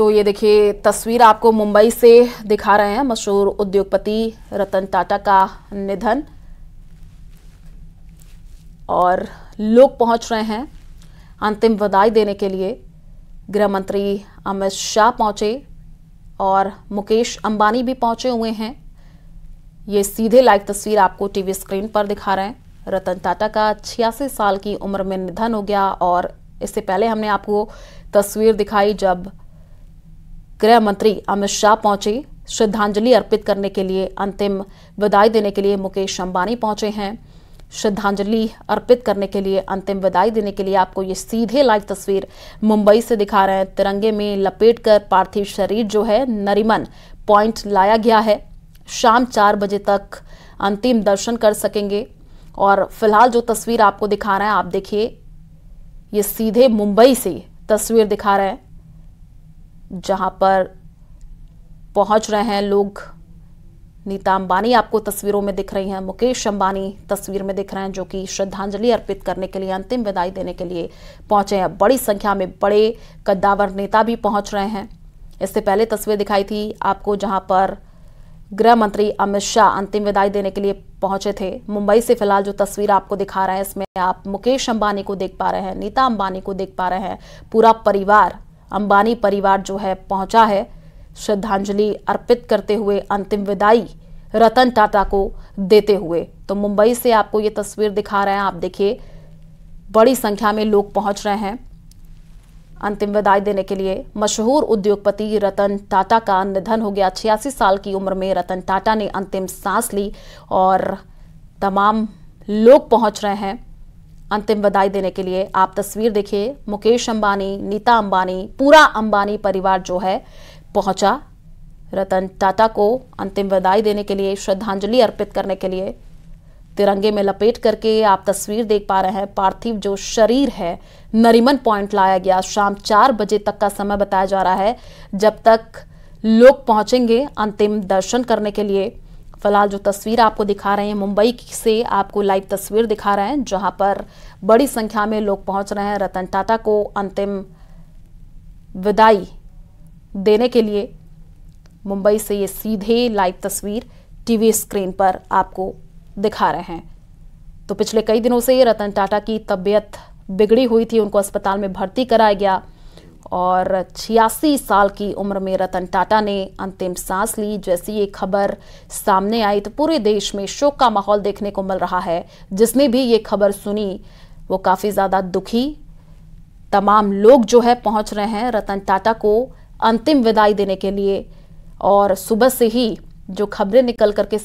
तो ये देखिए तस्वीर आपको मुंबई से दिखा रहे हैं मशहूर उद्योगपति रतन टाटा का निधन और लोग पहुंच रहे हैं अंतिम विदाई देने के लिए गृह मंत्री अमित शाह पहुंचे और मुकेश अंबानी भी पहुंचे हुए हैं ये सीधे लाइव तस्वीर आपको टीवी स्क्रीन पर दिखा रहे हैं रतन टाटा का छियासी साल की उम्र में निधन हो गया और इससे पहले हमने आपको तस्वीर दिखाई जब गृह मंत्री अमित शाह पहुंचे श्रद्धांजलि अर्पित करने के लिए अंतिम विदाई देने के लिए मुकेश अंबानी पहुंचे हैं श्रद्धांजलि अर्पित करने के लिए अंतिम विदाई देने के लिए आपको ये सीधे लाइव तस्वीर मुंबई से दिखा रहे हैं तिरंगे में लपेट कर पार्थिव शरीर जो है नरिमन पॉइंट लाया गया है शाम चार बजे तक अंतिम दर्शन कर सकेंगे और फिलहाल जो तस्वीर आपको दिखा रहे हैं आप देखिए ये सीधे मुंबई से तस्वीर दिखा रहे हैं जहाँ पर पहुँच रहे हैं लोग नीता अंबानी आपको तस्वीरों में दिख रही हैं मुकेश अंबानी तस्वीर में दिख रहे हैं जो कि श्रद्धांजलि अर्पित करने के लिए अंतिम विदाई देने के लिए पहुंचे हैं बड़ी संख्या में बड़े कद्दावर नेता भी पहुंच रहे हैं इससे पहले तस्वीर दिखाई थी आपको जहां पर गृह मंत्री अमित शाह अंतिम विदाई देने के लिए पहुंचे थे मुंबई से फिलहाल जो तस्वीर आपको दिखा रहे हैं इसमें आप मुकेश अंबानी को देख पा रहे हैं नीता अंबानी को देख पा रहे हैं पूरा परिवार अंबानी परिवार जो है पहुंचा है श्रद्धांजलि अर्पित करते हुए अंतिम विदाई रतन टाटा को देते हुए तो मुंबई से आपको ये तस्वीर दिखा रहे हैं आप देखिए बड़ी संख्या में लोग पहुंच रहे हैं अंतिम विदाई देने के लिए मशहूर उद्योगपति रतन टाटा का निधन हो गया छियासी साल की उम्र में रतन टाटा ने अंतिम सांस ली और तमाम लोग पहुंच रहे हैं अंतिम विदाई देने के लिए आप तस्वीर देखिए मुकेश अंबानी नीता अंबानी पूरा अंबानी परिवार जो है पहुंचा रतन टाटा को अंतिम विदाई देने के लिए श्रद्धांजलि अर्पित करने के लिए तिरंगे में लपेट करके आप तस्वीर देख पा रहे हैं पार्थिव जो शरीर है नरिमन पॉइंट लाया गया शाम चार बजे तक का समय बताया जा रहा है जब तक लोग पहुंचेंगे अंतिम दर्शन करने के लिए फिलहाल जो तस्वीर आपको दिखा रहे हैं मुंबई से आपको लाइव तस्वीर दिखा रहे हैं जहां पर बड़ी संख्या में लोग पहुंच रहे हैं रतन टाटा को अंतिम विदाई देने के लिए मुंबई से ये सीधे लाइव तस्वीर टीवी स्क्रीन पर आपको दिखा रहे हैं तो पिछले कई दिनों से रतन टाटा की तबीयत बिगड़ी हुई थी उनको अस्पताल में भर्ती कराया गया और छियासी साल की उम्र में रतन टाटा ने अंतिम सांस ली जैसी ये खबर सामने आई तो पूरे देश में शोक का माहौल देखने को मिल रहा है जिसने भी ये खबर सुनी वो काफ़ी ज़्यादा दुखी तमाम लोग जो है पहुंच रहे हैं रतन टाटा को अंतिम विदाई देने के लिए और सुबह से ही जो खबरें निकल करके